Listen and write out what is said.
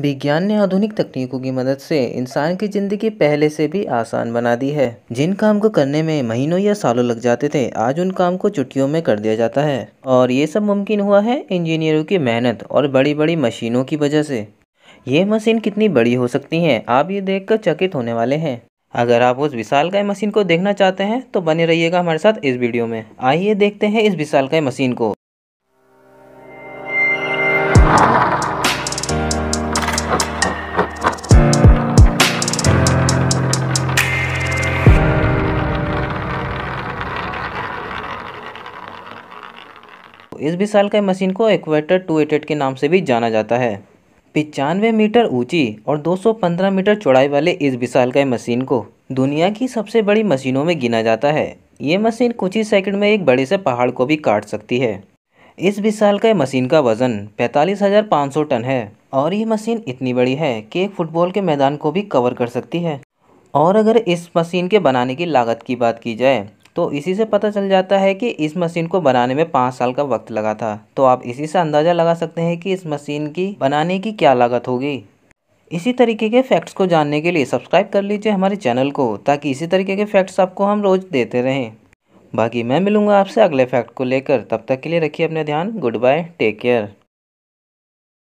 विज्ञान ने आधुनिक तकनीकों की मदद से इंसान की ज़िंदगी पहले से भी आसान बना दी है जिन काम को करने में महीनों या सालों लग जाते थे आज उन काम को चुटकियों में कर दिया जाता है और ये सब मुमकिन हुआ है इंजीनियरों की मेहनत और बड़ी बड़ी मशीनों की वजह से ये मशीन कितनी बड़ी हो सकती है आप ये देख चकित होने वाले हैं अगर आप उस विशालकाय मशीन को देखना चाहते हैं तो बने रहिएगा हमारे साथ इस वीडियो में आइए देखते हैं इस विशालकाय मशीन को इस विशाल का मशीन को एक्वेटर टू के नाम से भी जाना जाता है पिचानवे मीटर ऊंची और 215 मीटर चौड़ाई वाले इस विशाल का मशीन को दुनिया की सबसे बड़ी मशीनों में गिना जाता है ये मशीन कुछ ही सेकंड में एक बड़े से पहाड़ को भी काट सकती है इस विशाल का मशीन का वज़न 45,500 टन है और ये मशीन इतनी बड़ी है कि एक फुटबॉल के मैदान को भी कवर कर सकती है और अगर इस मशीन के बनाने की लागत की बात की जाए तो इसी से पता चल जाता है कि इस मशीन को बनाने में पाँच साल का वक्त लगा था तो आप इसी से अंदाज़ा लगा सकते हैं कि इस मशीन की बनाने की क्या लागत होगी इसी तरीके के फैक्ट्स को जानने के लिए सब्सक्राइब कर लीजिए हमारे चैनल को ताकि इसी तरीके के फैक्ट्स आपको हम रोज़ देते रहें बाकी मैं मिलूंगा आपसे अगले फैक्ट को लेकर तब तक के लिए रखिए अपना ध्यान गुड बाय टेक केयर